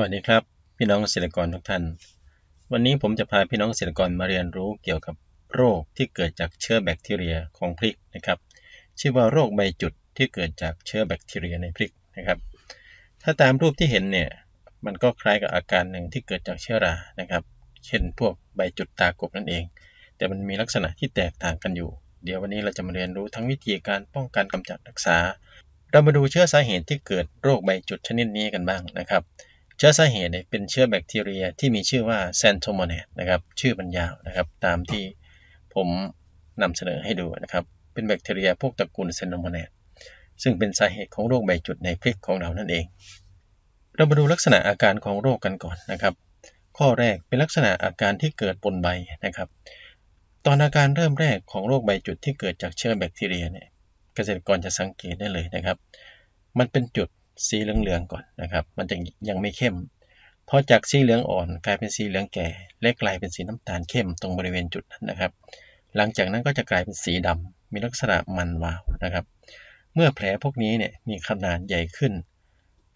วัสดีครับพี่น้องเกษตรกรทุกท่าน วันนี้ผมจะพาพี่น้องเกษตรกรมาเรียนรู้เกี่ยวกับโรคที่เกิดจากเชื้อแบคทีเรียของพริกนะครับชื่อว่าโรคใบจุดที่เกิดจากเชื้อแบคทีเรียในพริกนะครับถ้าตามรูปที่เห็นเนี่ยมันก็คล้ายกับอาการหนึ่งที่เกิดจากเชื้อรานะครับ เช่นพวกใบจุดตากบนั่นเอง แต่มันมีลักษณะที่แตกต่างกันอยู่ เดี๋ยววันนี้เราจะมาเรียนรู้ทั้งวิธีการป้องกันกำจัดรักษา เรามาดูเชื้อสาเหตุที่เกิดโรคใบจุดชนิดนี้กันบ้างนะครับเชื้อสาเหตุเป็นเชื้อแบคทีเรียที่มีชื่อว่าแซนโทโมเนตนะครับชื่อมันยาวนะครับ ตามที่ผมนำเสนอให้ดูนะครับเป็นแบคทีเรียพวกตระกูลแซนโทโมเนตซึ่งเป็นสาเหตุของโรคใบจุดในพริกของเรานั่นเอง เรามาดูลักษณะอาการของโรคกันก่อนนะครับ ข้อแรกเป็นลักษณะอาการที่เกิดบนใบนะครับ ตอนอาการเริ่มแรกของโรคใบจุดที่เกิดจากเชื้อแบคทีเรียเนี่ยเกษตรกรจะสังเกตได้เลยนะครับ มันเป็นจุดสีเหลืองๆก่อนนะครับมันจะยังไม่เข้มพอจากสีเหลืองอ่อน กลายเป็นสีเหลืองแก่และกลายเป็นสีน้ำตาลเข้มตรงบริเวณจุดนั้นนะครับ หลังจากนั้นก็จะกลายเป็นสีดำ มีลักษณะมันวาวนะครับ เมื่อแผลพวกนี้เนี่ยมีขนาดใหญ่ขึ้น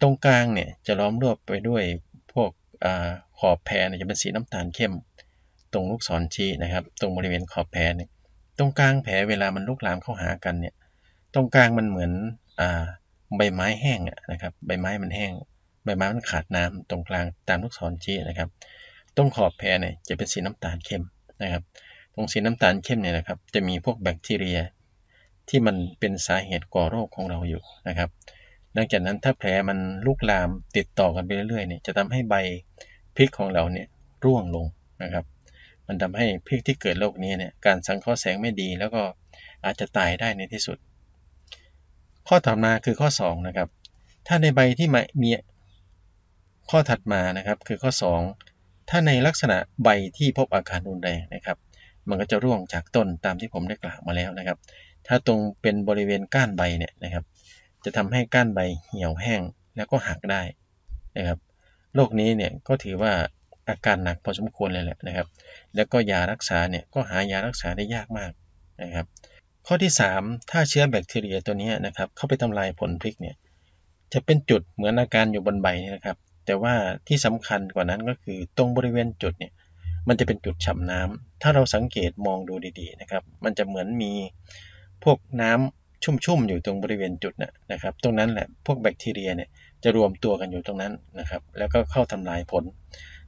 ตรงกลางเนี่ยจะล้อมรวบไปด้วยพวกอขอบแผลจะเป็นสีน้ำตาลเข้ม ตรงลูกศรชี้นะครับ ตรงบริเวณขอบแผลเนี่ยตรงกลางแผลเวลามันลุกลามเข้าหากันเนี่ยตรงกลางมันเหมือนอ่าใบไม้แห้งนะครับใบไม้มันแห้ง ใบไม้มันขาดน้ำตรงกลางตามลูกศรชี้นะครับต้งขอบแพรเนี่ยจะเป็นสีน้ำตาลเข้มนะครับ ตรงสีน้ำตาลเข้มเนี่ยนะครับจะมีพวกแบคทีเรีย ที่มันเป็นสาเหตุก่อโรคของเราอยู่นะครับหลังจากนั้นถ้าแผลมันลุกลามติดต่อกันไปเรื่อยๆเนี่ยจะทำให้ใบพริกของเราเนี่ยร่วงลงนะครับ มันทำให้พริกที่เกิดโรคนี้เนี่ยการสังเคราะห์แสงไม่ดีแล้วก็อาจจะตายได้ในที่สุดข้อต่อมาคือข้อ2นะครับถ้าในใบที่มีข้อถัดมานะครับคือข้อ 2 ถ้าในลักษณะใบที่พบอาการรุนแรงนะครับ มันก็จะร่วงจากต้นตามที่ผมได้กล่าวมาแล้วนะครับ ถ้าตรงเป็นบริเวณก้านใบเนี่ยนะครับ จะทำให้ก้านใบเหี่ยวแห้งแล้วก็หักได้นะครับโรคนี้เนี่ยก็ถือว่าอาการหนักพอสมควรเลยแหละนะครับแล้วก็ยารักษาเนี่ยก็หายารักษาได้ยากมากนะครับข้อที่ 3 ถ้าเชื้อแบคทีเรียตัวนี้นะครับเข้าไปทำลายผลพริกเนี่ย จะเป็นจุดเหมือนอาการอยู่บนใบนะครับ แต่ว่าที่สำคัญกว่านั้นก็คือตรงบริเวณจุดเนี่ย มันจะเป็นจุดฉ่าน้ำ ถ้าเราสังเกตมองดูดีๆนะครับ มันจะเหมือนมีพวกน้ำชุ่มๆอยู่ตรงบริเวณจุดนะนะครับ ตรงนั้นแหละพวกแบคทีเรียเนี่ยจะรวมตัวกันอยู่ตรงนั้นนะครับ แล้วก็เข้าทำลายผล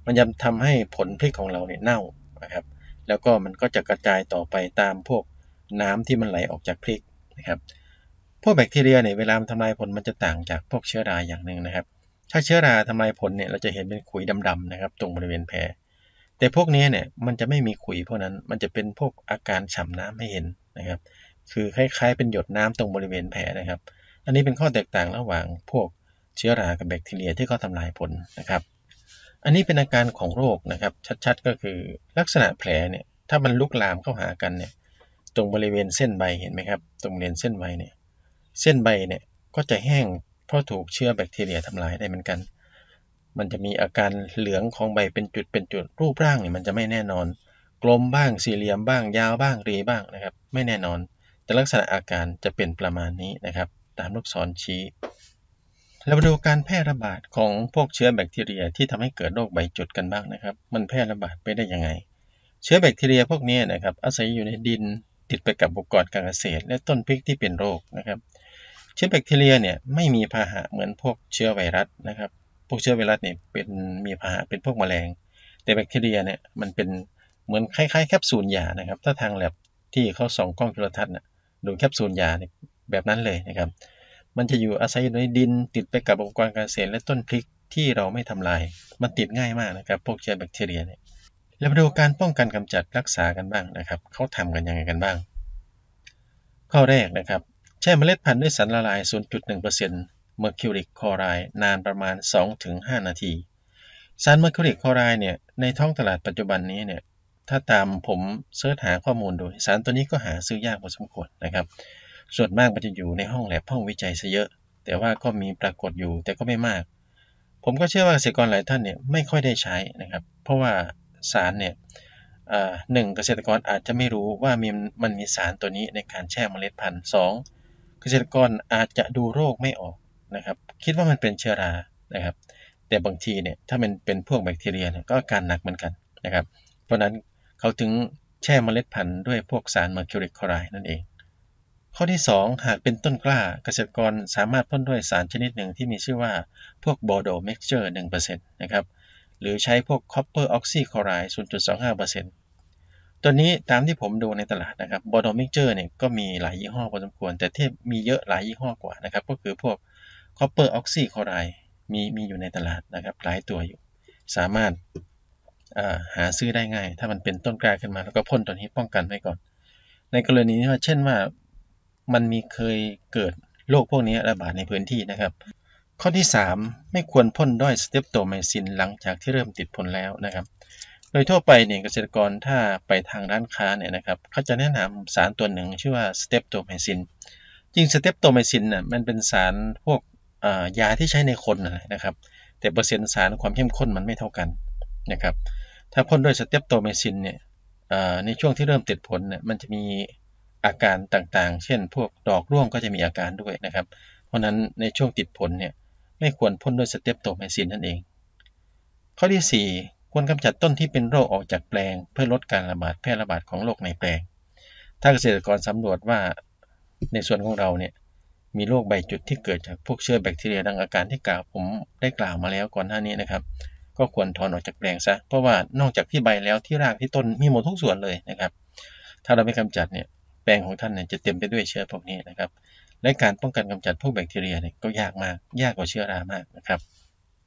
มันจะทำให้ผลพริกของเราเนี่ยเน่านะครับ แล้วก็มันก็จะกระจายต่อไปตามพวกน้ำที่มันไหลออกจากพริกนะครับ พวกแบคทีเรียเนี่ย เวลาทำทำลายผลมันจะต่างจากพวกเชื้อราอย่างหนึ่งนะครับ ถ้าเชื้อราทำลายผลเนี่ย เราจะเห็นเป็นขุยดำๆนะครับ ตรงบริเวณแผล แต่พวกนี้เนี่ย มันจะไม่มีขุยพวกนั้น มันจะเป็นพวกอาการฉ่าน้ำให้เห็นนะครับ คือคล้ายๆ เป็นหยดน้ำตรงบริเวณแผลนะครับ อันนี้เป็นข้อแตกต่างระหว่างพวกเชื้อรากับแบคทีเรียที่เขาทาลายผลนะครับ อันนี้เป็นอาการของโรคนะครับ ชัดๆก็คือลักษณะแผลเนี่ย ถ้ามันลุกลามเข้าหากันเนี่ยตรงบริเวณเส้นใบเห็นไหมครับตรงบริเวณเส้นใบเนี่ยเส้นใบเนี่ยก็จะแห้งเพราะถูกเชื้อแบคทีเรียทำลายได้เหมือนกัน มันจะมีอาการเหลืองของใบเป็นจุดเป็นจุดรูปร่างเนี่ยมันจะไม่แน่นอน กลมบ้างสี่เหลี่ยม บ้างยาวบ้างรีบ้างนะครับ ไม่แน่นอน แต่ลักษณะอาการจะเป็นประมาณนี้นะครับตามลูกศรชี้เรามาดูการแพร่ระบาดของพวกเชื้อแบคทีเรียที่ทำให้เกิดโรคใบจุดกันบ้างนะครับ มันแพร่ระบาดไปได้ยังไงเชื้อแบคทีเรียพวกนี้นะครับอาศัยอยู่ในดินติดไปกับอุปกรณ์การเกษตรและต้นพริกที่เป็นโรคนะครับ เชื้อแบคทีเรียเนี่ยไม่มีพาหะเหมือนพวกเชื้อไวรัสนะครับ พวกเชื้อไวรัสเนี่ยเป็นมีพาหะเป็นพวกแมลง แต่แบคทีเรียเนี่ยมันเป็นเหมือนคล้ายๆแคปซูลยานะครับ ถ้าทางแลบที่เขาส่องกล้องจุลทรรศน์ดูแคปซูลยาแบบนั้นเลยนะครับ มันจะอยู่อาศัยในดิน ติดไปกับอุปกรณ์การเกษตรและต้นพริกที่เราไม่ทำลายมันติดง่ายมากนะครับพวกเชื้อแบคทีเรียเนี่ยเรามาดูการป้องกันกำจัดรักษากันบ้างนะครับ เขาทำกันยังไงกันบ้าง ข้อแรกนะครับ แช่เมล็ดพันธุ์ด้วยสารละลาย 0.1%เมอร์คิวริกคลอไรด์นานประมาณ 2-5 นาที สารเมอร์คิวริกคลอไรด์เนี่ยในท้องตลาดปัจจุบันนี้เนี่ยถ้าตามผมเสิร์ชหาข้อมูลดูสารตัวนี้ก็หาซื้อยากพอสมควร นะครับ ส่วนมากมันจะอยู่ในห้องแลบห้องวิจัยซะเยอะ แต่ว่าก็มีปรากฏอยู่แต่ก็ไม่มาก ผมก็เชื่อว่าเกษตรกรหลายท่านเนี่ยไม่ค่อยได้ใช้นะครับ เพราะว่าสารเนี่ยหนึ่งเกษตรกรอาจจะไม่รู้ว่ามีมันมีสารตัวนี้ในการแช่เมล็ดพันธุ์สองเกษตรกรอาจจะดูโรคไม่ออกนะครับคิดว่ามันเป็นเชื้อรานะครับ แต่บางทีเนี่ยถ้ามันเป็นพวกแบคทีเรียก็อาการหนักเหมือนกันนะครับ เพราะนั้นเขาถึงแช่เมล็ดพันธุ์ด้วยพวกสารเมอร์คิวริคไร์นั่นเองข้อที่ 2 หากเป็นต้นกล้าเกษตรกรสามารถพ่นด้วยสารชนิดหนึ่งที่มีชื่อว่าพวกโบโดเม็กเจอร์หนึ่งเปอร์เซ็นต์นะครับหรือใช้พวก copper oxychloride 0.25%ตัวนี้ตามที่ผมดูในตลาดนะครับ b o อม m i x t u r e เนี่ยก็มีหลายยี่ห้อพอสมควร แต่ที่มีเยอะหลายยี่ห้อกว่านะครับ ก็คือพวก copper oxychloride มีมีอยู่ในตลาดนะครับ หลายตัวอยู่ สามารถหาซื้อได้ง่าย ถ้ามันเป็นต้นกล้าขึ้นมาแล้วก็พ่นตัวนี้ป้องกันไว้ก่อน ในกรณีที่เช่นว่ามันมีเคยเกิดโรคพวกนี้ระบาดในพื้นที่นะครับข้อที่ 3 ไม่ควรพ่นด้วยสเตปโตไมซินหลังจากที่เริ่มติดผลแล้วนะครับ โดยทั่วไปเนี่ยเกษตรกรถ้าไปทางร้านค้าเนี่ยนะครับเขาจะแนะนำสารตัวหนึ่งชื่อว่าสเตปโตไมซิน จริงสเตปโตไมซินน่ะมันเป็นสารพวกยาที่ใช้ในคนนะครับแต่เปอร์เซ็นต์สารความเข้มข้นมันไม่เท่ากันนะครับถ้าพ่นด้วยสเตปโตไมซินเนี่ยในช่วงที่เริ่มติดผลเนี่ยมันจะมีอาการต่างๆ เช่นพวกดอกร่วงก็จะมีอาการด้วยนะครับเพราะนั้นในช่วงติดผลเนี่ยไม่ควรพ่นด้วยสเตปโตไมซินนั่นเอง ข้อที่ 4 ควรกำจัดต้นที่เป็นโรคออกจากแปลงเพื่อลดการระบาดแพร่ระบาดของโรคในแปลง ถ้าเกษตรกรสำรวจว่าในส่วนของเราเนี่ยมีโรคใบจุดที่เกิดจากพวกเชื้อแบคทีเรียดังอาการที่กล่าวผมได้กล่าวมาแล้วก่อนหน้านี้นะครับ ก็ควรถอนออกจากแปลงซะเพราะว่านอกจากที่ใบแล้วที่รากที่ต้นมีหมดทุกส่วนเลยนะครับ ถ้าเราไม่กำจัดเนี่ยแปลงของท่านเนี่ยจะเต็มไปด้วยเชื้อพวกนี้นะครับและการป้องกันกำจัดพวกแบคทีเรียเนี่ยก็ยากมาก ยากกว่าเชื้อรามากนะครับ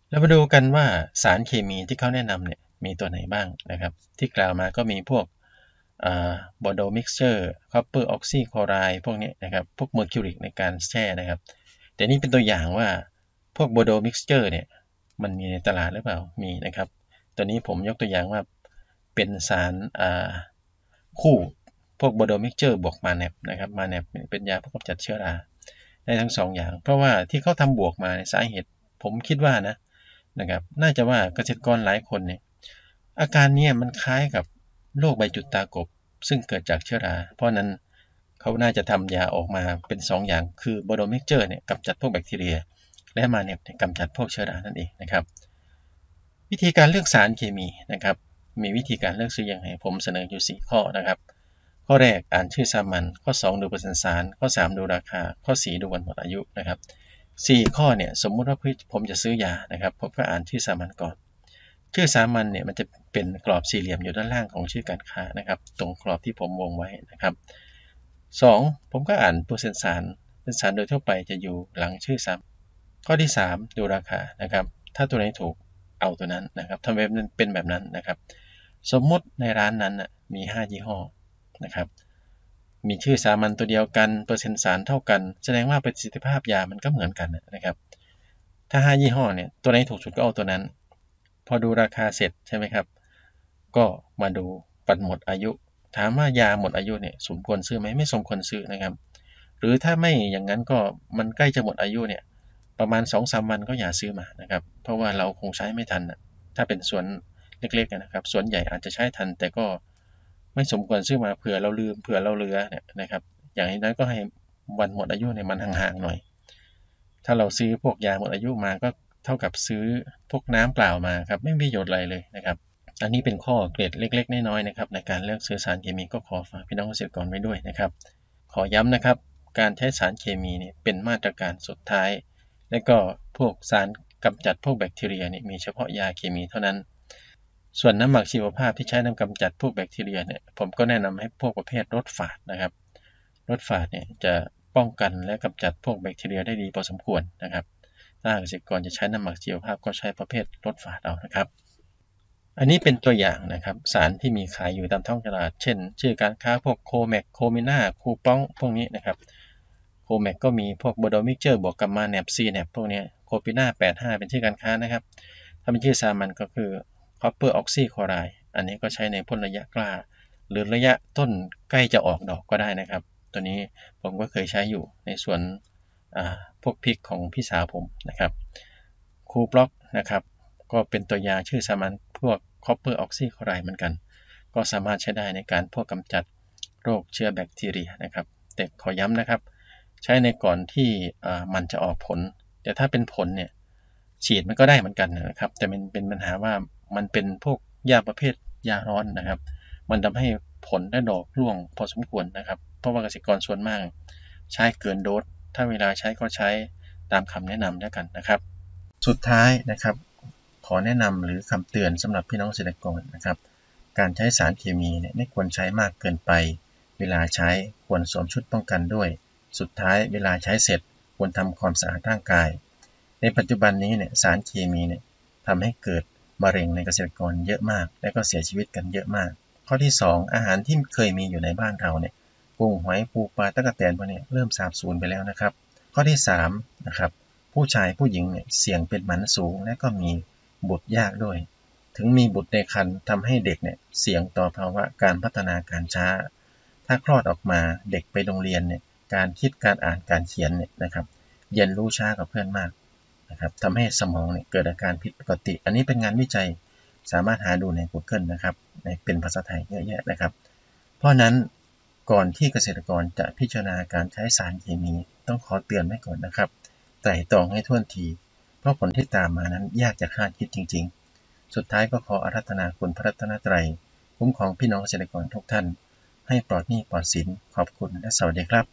เรามาดูกันว่าสารเคมีที่เขาแนะนำเนี่ยมีตัวไหนบ้างนะครับ ที่กล่าวมาก็มีพวกบอโดมิกเซอร์คอปเปอร์ออกซิคลอไรด์พวกนี้นะครับพวกเมอร์คิวริกในการแช่นะครับ แต่นี่เป็นตัวอย่างว่าพวกบอโดมิกเซอร์เนี่ยมันมีในตลาดหรือเปล่ามีนะครับ ตัวนี้ผมยกตัวอย่างว่าเป็นสารคู่พวกบอดมิกเจอร์บวกมาแนบนะครับมาแนบเป็นยาเพื่อกำจัดเชื้อราได้ทั้งสองอย่าง เพราะว่าที่เขาทำบวกมาในสาเหตุผมคิดว่านะนะครับน่าจะว่าเกษตรกรหลายคนเนี่ยอาการนี้มันคล้ายกับโรคใบจุดตากบ ซึ่งเกิดจากเชื้อรา เพราะนั้นเขาน่าจะทำยาออกมาเป็น 2ออย่างคือบอดมิกเจอร์เนี่ยกำจัดพวกแบคทีเรีย และมาแนบกำจัดพวกเชื้อรานั่นเองนะครับ วิธีการเลือกสารเคมีนะครับ มีวิธีการเลือกซื้ออยังไงผมเสนออยู่ 4 ข้อนะครับข้อแรกอ่านชื่อสามัญข้อ 2 ดูประสซนสารข้อ 3 ดูราคา ข้อ 4 ดูวันหมดอายุนะครับ4ข้อเนี่ยสมมุติว่าผมจะซื้อยานะครับผมก็อ่านชื่อสามัญก่อน ชื่อสามัญเนี่ยมันจะเป็นกรอบสี่เหลี่ยมอยู่ด้านล่างของชื่อการค้านะครับตรงกรอบที่ผมวงไว้นะครับ 2 ผมก็อ่านเปอร์เซ็นต์สารเปอร์เซ็นต์สารโดยทั่วไปจะอยู่หลังชื่อสามข้อที่ 3 ดูราคานะครับถ้าตัวไหนถูกเอาตัวนั้นนะครับทำแบบเป็นแบบนั้นนะครับ สมมุติในร้านนั้นมี 5 ยี่ห้อนะครับ มีชื่อสามัญตัวเดียวกันเปอร์เซ็นต์สารเท่ากัน แสดงว่าประสิทธิภาพยามันก็เหมือนกันนะครับ ถ้า5ยี่ห้อเนี่ยตัวไหนถูกสุดก็เอาตัวนั้น พอดูราคาเสร็จใช่ไหมครับ ก็มาดูปัดหมดอายุ ถามว่ายาหมดอายุเนี่ยสมควรซื้อไหมไม่สมควรซื้อนะครับ หรือถ้าไม่อย่างนั้นก็มันใกล้จะหมดอายุเนี่ยประมาณ2อสามวันก็อย่าซื้อมานะครับ เพราะว่าเราคงใช้ไม่ทัน ถ้าเป็นสวนเล็กๆนะครับสวนใหญ่อาจจะใช้ทันแต่ก็ไม่สมควรซื้อมาเผื่อเราลืมเผื่อเราเลือเนี่ยนะครับอย่างน้อยก็ให้วันหมดอายุเนี่ยมันห่างๆหน่อยถ้าเราซื้อพวกยาหมดอายุมาก็เท่ากับซื้อพวกน้ำเปล่ามาครับไม่มีประโยชน์อะไรเลยนะครับ อันนี้เป็นข้อเกรดเล็กๆน้อยๆนะครับในการเลือกซื้อสารเคมีก็ขอฝากพี่น้องเกษตรกรไว้ด้วยนะครับ ขอย้ำนะครับการใช้สารเคมีเนี่ยเป็นมาตรการสุดท้าย และก็พวกสารกำจัดพวกแบคทีเรียนี่ยมีเฉพาะยาเคมีเท่านั้นส่วนน้ำหมักชีวภาพที่ใช้นำกำจัดพวกแบคทีเรียเนี่ย ผมก็แนะนำให้พวกประเภทรถฝาดนะครับรถฝาดเนี่ยจะป้องกันและกำจัดพวกแบคทีเรีย ได้ดีพอสมควรนะครับ ถ้าเกษตรกรจะใช้น้ำหมักชีวภาพก็ใช้ประเภทรถฝาดเอานะครับ อันนี้เป็นตัวอย่างนะครับ สารที่มีขายอยู่ตามท้องตลาด เช่น ชื่อการค้าพวกโคแมกโคมมนาคูปองพวกนี้นะครับ โคแมกก็มีพวกโบโดมิเจอร์บวกกัมมาแนบซีแนบพวกนี้โคปิน่า85 เป็นชื่อการค้านะครับ ถ้าเป็นชื่อสามัญก็คือ copper oxychloride อันนี้ก็ใช้ในพ่นระยะกล้าหรือระยะต้นใกล้จะออกดอกก็ได้นะครับ ตัวนี้ผมก็เคยใช้อยู่ในส่วนพวกพริกของพี่สาวผมนะครับ คูบล็อกนะครับ ก็เป็นตัวยาชื่อสามัญพวก copper oxychloride เหมือนกัน ก็สามารถใช้ได้ในการพวกกำจัดโรคเชื้อแบคทีเรียนะครับ แต่ขอย้ำนะครับ ใช้ในก่อนที่มันจะออกผล แต่ถ้าเป็นผลเนี่ยฉีดมันก็ได้เหมือนกันนะครับ แต่ป็นเป็นปัญหาว่ามันเป็นพวกยาประเภทยาร้อนนะครับ มันทำให้ผลและดอกร่วงพอสมควรนะครับ เพราะว่าเกษตรกรส่วนมาก ใช้เกินโดส ถ้าเวลาใช้ก็ใช้ตามคำแนะนำแล้วกันนะครับ สุดท้ายนะครับ ขอแนะนำหรือคำเตือนสำหรับพี่น้องเกษตรกรนะครับ การใช้สารเคมีเนี่ยไม่ควรใช้มากเกินไป เวลาใช้ควรสวมชุดป้องกันด้วย สุดท้ายเวลาใช้เสร็จ ควรทำความสะอาดร่างกาย ในปัจจุบันนี้เนี่ยสารเคมีเนี่ยทำให้เกิดมะเร็งในเกษตรกรเยอะมาก และก็เสียชีวิตกันเยอะมาก ข้อที่ 2 อาหารที่เคยมีอยู่ในบ้านเราเนี่ยกุ้งหอยปูปลาตะกแตนพวกนี้เริ่มสาบสูญไปแล้วนะครับข้อที่3นะครับผู้ชายผู้หญิงเนี่ยเสี่ยงเป็นหมันสูง และก็มีบุตรยากด้วย ถึงมีบุตรในครรภ์ทำให้เด็กเนี่ยเสี่ยงต่อภาวะการพัฒนาการช้า ถ้าคลอดออกมาเด็กไปโรงเรียนเนี่ยการคิดการอ่านการเขียนเนี่ยนะครับเรียนรู้ช้ากับเพื่อนมากนะครับทำให้สมองเกิดอาการผิดปกติ อันนี้เป็นงานวิจัย สามารถหาดูใน Google นะครับ เป็นภาษาไทยเยอะแยะนะครับ เพราะนั้นก่อนที่เกษตรกรจะพิจารณาการใช้สารเคมี ต้องขอเตือนไว้ก่อนนะครับไต่ตองให้ท่วนที เพราะผลที่ตามมานั้นยากจะคาดคิดจริงๆ สุดท้ายก็ขออารัธนาคุณพระรัตนตรัย คุ้มของพี่น้องเกษตรกรทุกท่าน ให้ปลอดหนี้ปลอดสินขอบคุณและสวัสดีครับ